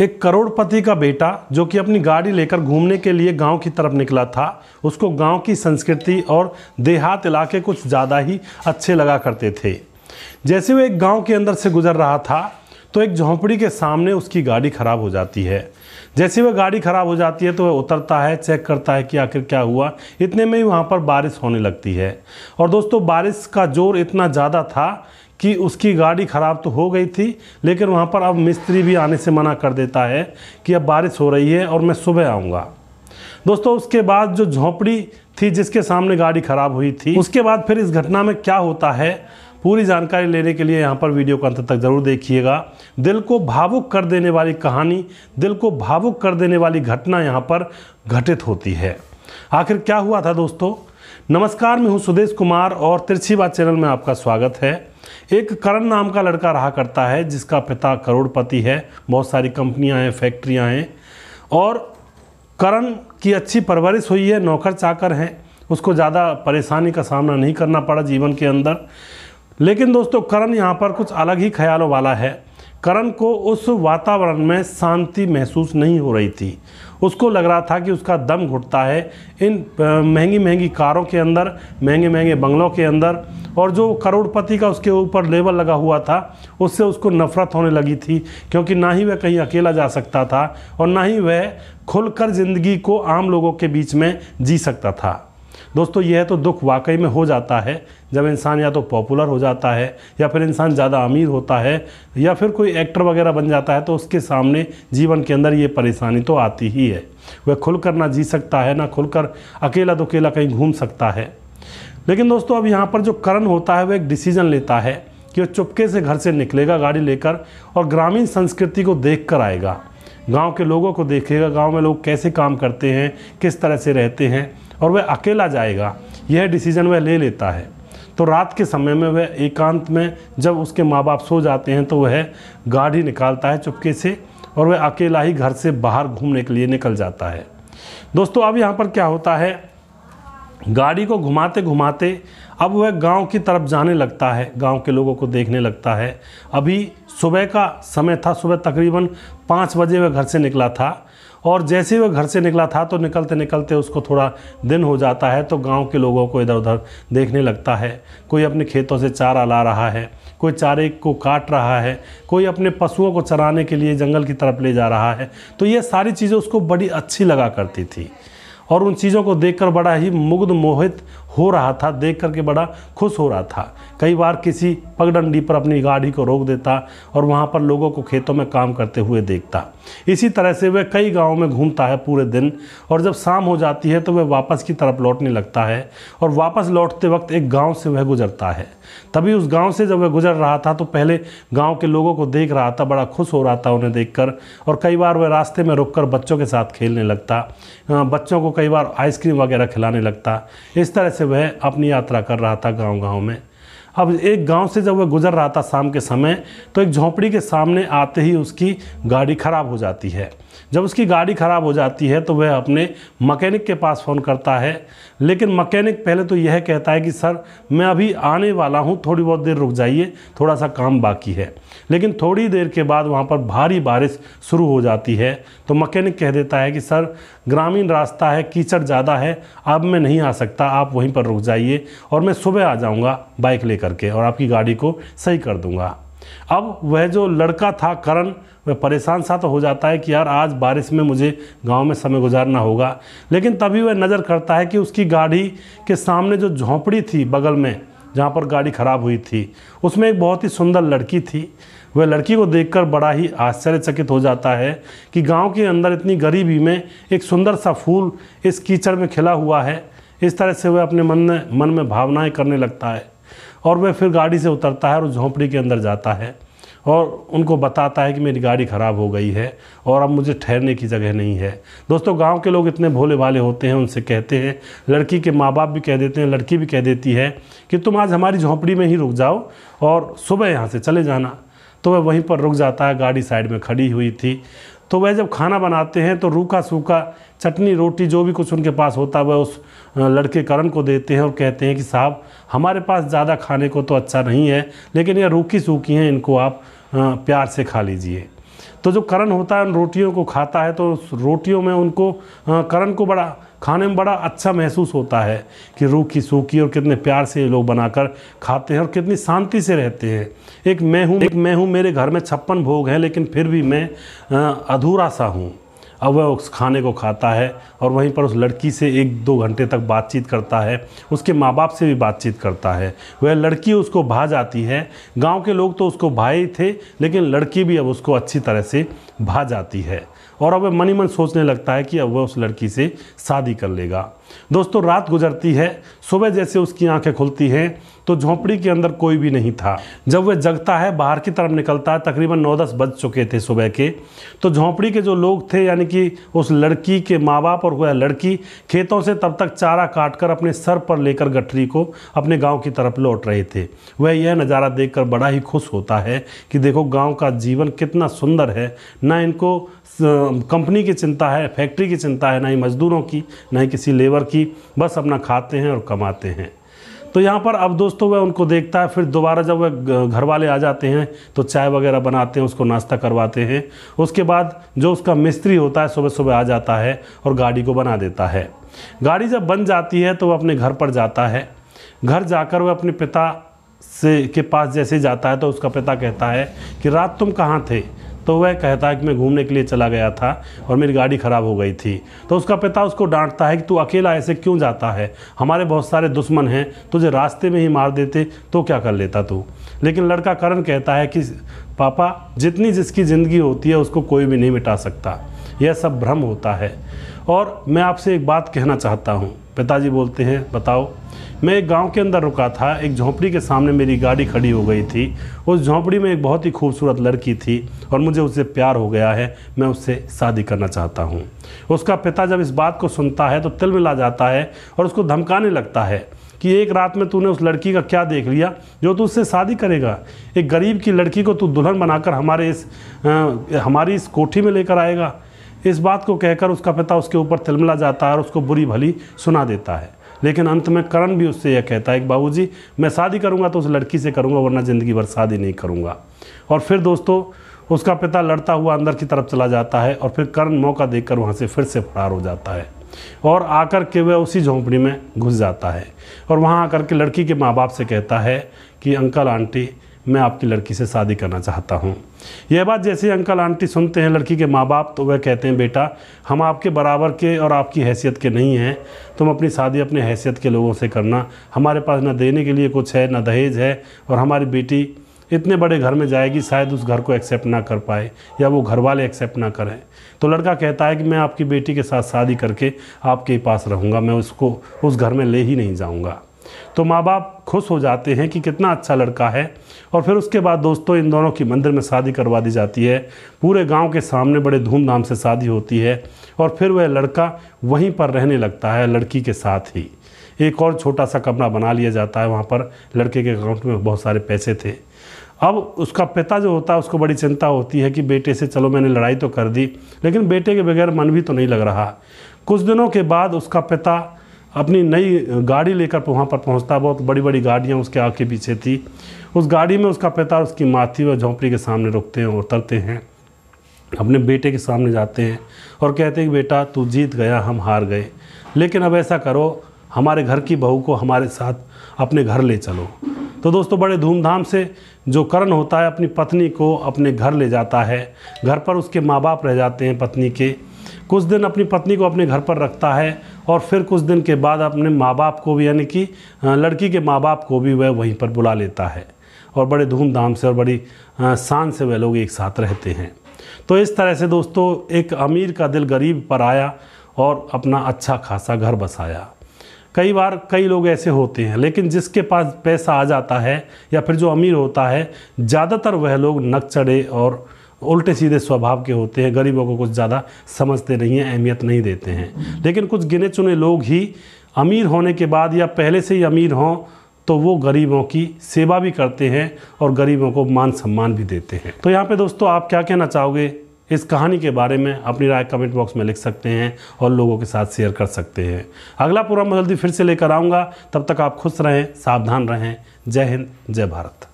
एक करोड़पति का बेटा जो कि अपनी गाड़ी लेकर घूमने के लिए गांव की तरफ निकला था उसको गांव की संस्कृति और देहात इलाके कुछ ज़्यादा ही अच्छे लगा करते थे जैसे वो एक गांव के अंदर से गुजर रहा था तो एक झोंपड़ी के सामने उसकी गाड़ी खराब हो जाती है जैसे वह गाड़ी ख़राब हो जाती है तो वह उतरता है चेक करता है कि आखिर क्या हुआ इतने में ही वहाँ पर बारिश होने लगती है और दोस्तों बारिश का जोर इतना ज़्यादा था कि उसकी गाड़ी ख़राब तो हो गई थी लेकिन वहाँ पर अब मिस्त्री भी आने से मना कर देता है कि अब बारिश हो रही है और मैं सुबह आऊँगा दोस्तों उसके बाद जो झोंपड़ी थी जिसके सामने गाड़ी ख़राब हुई थी उसके बाद फिर इस घटना में क्या होता है पूरी जानकारी लेने के लिए यहाँ पर वीडियो को अंत तक ज़रूर देखिएगा दिल को भावुक कर देने वाली कहानी दिल को भावुक कर देने वाली घटना यहाँ पर घटित होती है आखिर क्या हुआ था दोस्तों नमस्कार मैं हूँ सुदेश कुमार और तिरछी बात चैनल में आपका स्वागत है एक करण नाम का लड़का रहा करता है जिसका पिता करोड़पति है बहुत सारी कंपनियाँ हैं फैक्ट्रियाँ हैं और करण की अच्छी परवरिश हुई है नौकर चाकर हैं उसको ज़्यादा परेशानी का सामना नहीं करना पड़ा जीवन के अंदर लेकिन दोस्तों करण यहाँ पर कुछ अलग ही ख्यालों वाला है करण को उस वातावरण में शांति महसूस नहीं हो रही थी उसको लग रहा था कि उसका दम घुटता है इन महंगी महंगी कारों के अंदर महंगे महंगे बंगलों के अंदर और जो करोड़पति का उसके ऊपर लेबल लगा हुआ था उससे उसको नफरत होने लगी थी क्योंकि ना ही वह कहीं अकेला जा सकता था और ना ही वह खुलकर ज़िंदगी को आम लोगों के बीच में जी सकता था दोस्तों यह तो दुख वाकई में हो जाता है जब इंसान या तो पॉपुलर हो जाता है या फिर इंसान ज़्यादा अमीर होता है या फिर कोई एक्टर वगैरह बन जाता है तो उसके सामने जीवन के अंदर ये परेशानी तो आती ही है वह खुलकर ना जी सकता है ना खुलकर अकेला दुकेला कहीं घूम सकता है लेकिन दोस्तों अब यहाँ पर जो करण होता है वह एक डिसीजन लेता है कि वह चुपके से घर से निकलेगा गाड़ी लेकर और ग्रामीण संस्कृति को देख कर आएगा गाँव के लोगों को देखेगा गाँव में लोग कैसे काम करते हैं किस तरह से रहते हैं और वह अकेला जाएगा यह डिसीज़न वह ले लेता है तो रात के समय में वह एकांत में जब उसके माँ बाप सो जाते हैं तो वह गाड़ी निकालता है चुपके से और वह अकेला ही घर से बाहर घूमने के लिए निकल जाता है दोस्तों अब यहाँ पर क्या होता है गाड़ी को घुमाते घुमाते अब वह गांव की तरफ जाने लगता है गांव के लोगों को देखने लगता है अभी सुबह का समय था सुबह तकरीबन पाँच बजे वह घर से निकला था और जैसे ही वह घर से निकला था तो निकलते निकलते उसको थोड़ा दिन हो जाता है तो गांव के लोगों को इधर उधर देखने लगता है कोई अपने खेतों से चारा ला रहा है कोई चारे को काट रहा है कोई अपने पशुओं को चराने के लिए जंगल की तरफ ले जा रहा है तो ये सारी चीज़ें उसको बड़ी अच्छी लगा करती थी और उन चीज़ों को देखकर बड़ा ही मुग्ध मोहित हो रहा था देख करके बड़ा खुश हो रहा था कई बार किसी पगडंडी पर अपनी गाड़ी को रोक देता और वहाँ पर लोगों को खेतों में काम करते हुए देखता इसी तरह से वह कई गाँव में घूमता है पूरे दिन और जब शाम हो जाती है तो वह वापस की तरफ लौटने लगता है और वापस लौटते वक्त एक गाँव से वह गुजरता है तभी उस गाँव से जब वह गुजर रहा था तो पहले गाँव के लोगों को देख रहा था बड़ा खुश हो रहा था उन्हें देख और कई बार वह रास्ते में रुक बच्चों के साथ खेलने लगता बच्चों को कई बार आइसक्रीम वगैरह खिलाने लगता इस तरह से वह अपनी यात्रा कर रहा था गांव-गांव में अब एक गांव से जब वह गुजर रहा था शाम के समय तो एक झोंपड़ी के सामने आते ही उसकी गाड़ी ख़राब हो जाती है जब उसकी गाड़ी ख़राब हो जाती है तो वह अपने मकैनिक के पास फ़ोन करता है लेकिन मकैनिक पहले तो यह कहता है कि सर मैं अभी आने वाला हूँ थोड़ी बहुत देर रुक जाइए थोड़ा सा काम बाकी है लेकिन थोड़ी देर के बाद वहाँ पर भारी बारिश शुरू हो जाती है तो मकैनिक कह देता है कि सर ग्रामीण रास्ता है कीचड़ ज़्यादा है अब मैं नहीं आ सकता आप वहीं पर रुक जाइए और मैं सुबह आ जाऊँगा बाइक ले करके और आपकी गाड़ी को सही कर दूँगा अब वह जो लड़का था करण वह परेशान सा तो हो जाता है कि यार आज बारिश में मुझे गांव में समय गुजारना होगा लेकिन तभी वह नज़र करता है कि उसकी गाड़ी के सामने जो झोंपड़ी थी बगल में जहाँ पर गाड़ी ख़राब हुई थी उसमें एक बहुत ही सुंदर लड़की थी वह लड़की को देखकर बड़ा ही आश्चर्यचकित हो जाता है कि गांव के अंदर इतनी गरीबी में एक सुंदर सा फूल इस कीचड़ में खिला हुआ है इस तरह से वह अपने मन में मन में भावनाएं करने लगता है और वह फिर गाड़ी से उतरता है और झोंपड़ी के अंदर जाता है और उनको बताता है कि मेरी गाड़ी ख़राब हो गई है और अब मुझे ठहरने की जगह नहीं है दोस्तों गांव के लोग इतने भोले भाले होते हैं उनसे कहते हैं लड़की के माँ बाप भी कह देते हैं लड़की भी कह देती है कि तुम आज हमारी झोंपड़ी में ही रुक जाओ और सुबह यहाँ से चले जाना तो वह वहीं पर रुक जाता है गाड़ी साइड में खड़ी हुई थी तो वह जब खाना बनाते हैं तो रूखा सूखा चटनी रोटी जो भी कुछ उनके पास होता है वह उस लड़के करण को देते हैं और कहते हैं कि साहब हमारे पास ज़्यादा खाने को तो अच्छा नहीं है लेकिन यह रूखी सूखी हैं इनको आप प्यार से खा लीजिए तो जो करण होता है उन रोटियों को खाता है तो रोटियों में उनको करण को बड़ा खाने में बड़ा अच्छा महसूस होता है कि रूखी सूखी और कितने प्यार से ये लोग बनाकर खाते हैं और कितनी शांति से रहते हैं एक मैं हूँ एक मैं हूँ मेरे घर में छप्पन भोग हैं लेकिन फिर भी मैं अधूरा सा हूँ अब वह उस खाने को खाता है और वहीं पर उस लड़की से एक दो घंटे तक बातचीत करता है उसके माँ बाप से भी बातचीत करता है वह लड़की उसको भा जाती है गांव के लोग तो उसको भाई थे लेकिन लड़की भी अब उसको अच्छी तरह से भा जाती है और अब मनी मन सोचने लगता है कि अब वह उस लड़की से शादी कर लेगा दोस्तों रात गुजरती है सुबह जैसे उसकी आंखें खुलती हैं तो झोंपड़ी के अंदर कोई भी नहीं था जब वह जगता है बाहर की तरफ निकलता है तकरीबन नौ दस बज चुके थे सुबह के तो झोंपड़ी के जो लोग थे यानी कि उस लड़की के माँ बाप और वह लड़की खेतों से तब तक चारा काट कर अपने सर पर लेकर गठरी को अपने गाँव की तरफ लौट रहे थे वह यह नज़ारा देख बड़ा ही खुश होता है कि देखो गाँव का जीवन कितना सुंदर है ना इनको कंपनी की चिंता है फैक्ट्री की चिंता है ना ही मज़दूरों की ना ही किसी लेबर लेबर की बस अपना खाते हैं और कमाते हैं तो यहाँ पर अब दोस्तों वह उनको देखता है फिर दोबारा जब वह घर वाले आ जाते हैं तो चाय वगैरह बनाते हैं उसको नाश्ता करवाते हैं उसके बाद जो उसका मिस्त्री होता है सुबह सुबह आ जाता है और गाड़ी को बना देता है गाड़ी जब बन जाती है तो वह अपने घर पर जाता है घर जाकर वह अपने पिता से के पास जैसे जाता है तो उसका पिता कहता है कि रात तुम कहाँ थे तो वह कहता है कि मैं घूमने के लिए चला गया था और मेरी गाड़ी ख़राब हो गई थी तो उसका पिता उसको डांटता है कि तू अकेला ऐसे क्यों जाता है हमारे बहुत सारे दुश्मन हैं तुझे रास्ते में ही मार देते तो क्या कर लेता तू लेकिन लड़का करण कहता है कि पापा जितनी जिसकी ज़िंदगी होती है उसको कोई भी नहीं मिटा सकता यह सब भ्रम होता है और मैं आपसे एक बात कहना चाहता हूँ पिताजी बोलते हैं बताओ मैं एक गांव के अंदर रुका था एक झोंपड़ी के सामने मेरी गाड़ी खड़ी हो गई थी उस झोंपड़ी में एक बहुत ही खूबसूरत लड़की थी और मुझे उससे प्यार हो गया है मैं उससे शादी करना चाहता हूँ उसका पिता जब इस बात को सुनता है तो तिल मिला जाता है और उसको धमकाने लगता है कि एक रात में तूने उस लड़की का क्या देख लिया जो तू उससे शादी करेगा एक गरीब की लड़की को तू दुल्हन बनाकर हमारे इस आ, हमारी इस कोठी में लेकर आएगा इस बात को कहकर उसका पिता उसके ऊपर तिलमिला जाता है और उसको बुरी भली सुना देता है लेकिन अंत में करण भी उससे यह कहता है कि बाबू मैं शादी करूँगा तो उस लड़की से करूँगा वरना ज़िंदगी भर शादी नहीं करूँगा और फिर दोस्तों उसका पिता लड़ता हुआ अंदर की तरफ चला जाता है और फिर करण मौका देकर वहाँ से फिर से फरार हो जाता है और आकर के वह उसी झोंपड़ी में घुस जाता है और वहाँ आकर के लड़की के माँ बाप से कहता है कि अंकल आंटी मैं आपकी लड़की से शादी करना चाहता हूँ यह बात जैसे अंकल आंटी सुनते हैं लड़की के माँ बाप तो वह कहते हैं बेटा हम आपके बराबर के और आपकी हैसियत के नहीं हैं तुम अपनी शादी अपने हैसियत के लोगों से करना हमारे पास ना देने के लिए कुछ है ना दहेज है और हमारी बेटी इतने बड़े घर में जाएगी शायद उस घर को एक्सेप्ट ना कर पाए या वो घर वाले एक्सेप्ट ना करें तो लड़का कहता है कि मैं आपकी बेटी के साथ शादी करके आपके पास रहूँगा मैं उसको उस घर में ले ही नहीं जाऊँगा तो माँ बाप खुश हो जाते हैं कि कितना अच्छा लड़का है और फिर उसके बाद दोस्तों इन दोनों की मंदिर में शादी करवा दी जाती है पूरे गांव के सामने बड़े धूमधाम से शादी होती है और फिर वह लड़का वहीं पर रहने लगता है लड़की के साथ ही एक और छोटा सा कमरा बना लिया जाता है वहाँ पर लड़के के अकाउंट में बहुत सारे पैसे थे अब उसका पिता जो होता है उसको बड़ी चिंता होती है कि बेटे से चलो मैंने लड़ाई तो कर दी लेकिन बेटे के बगैर मन भी तो नहीं लग रहा कुछ दिनों के बाद उसका पिता अपनी नई गाड़ी लेकर वहाँ पर पहुँचता बहुत बड़ी बड़ी गाड़ियाँ उसके आगे पीछे थी उस गाड़ी में उसका पिता उसकी माथी व झोंपड़ी के सामने रुकते हैं और उतरते हैं अपने बेटे के सामने जाते हैं और कहते हैं कि बेटा तू जीत गया हम हार गए लेकिन अब ऐसा करो हमारे घर की बहू को हमारे साथ अपने घर ले चलो तो दोस्तों बड़े धूमधाम से जो करण होता है अपनी पत्नी को अपने घर ले जाता है घर पर उसके माँ बाप रह जाते हैं पत्नी के कुछ दिन अपनी पत्नी को अपने घर पर रखता है और फिर कुछ दिन के बाद अपने माँ बाप को भी यानी कि लड़की के माँ बाप को भी वह वहीं पर बुला लेता है और बड़े धूमधाम से और बड़ी शान से वह लोग एक साथ रहते हैं तो इस तरह से दोस्तों एक अमीर का दिल गरीब पर आया और अपना अच्छा खासा घर बसाया कई बार कई लोग ऐसे होते हैं लेकिन जिसके पास पैसा आ जाता है या फिर जो अमीर होता है ज़्यादातर वह लोग नक चढ़े और उल्टे सीधे स्वभाव के होते हैं गरीबों को कुछ ज़्यादा समझते नहीं हैं अहमियत नहीं देते हैं लेकिन कुछ गिने चुने लोग ही अमीर होने के बाद या पहले से ही अमीर हों तो वो गरीबों की सेवा भी करते हैं और गरीबों को मान सम्मान भी देते हैं तो यहाँ पे दोस्तों आप क्या कहना चाहोगे इस कहानी के बारे में अपनी राय कमेंट बॉक्स में लिख सकते हैं और लोगों के साथ शेयर कर सकते हैं अगला प्रोग्राम जल्दी फिर से लेकर आऊँगा तब तक आप खुश रहें सावधान रहें जय हिंद जय भारत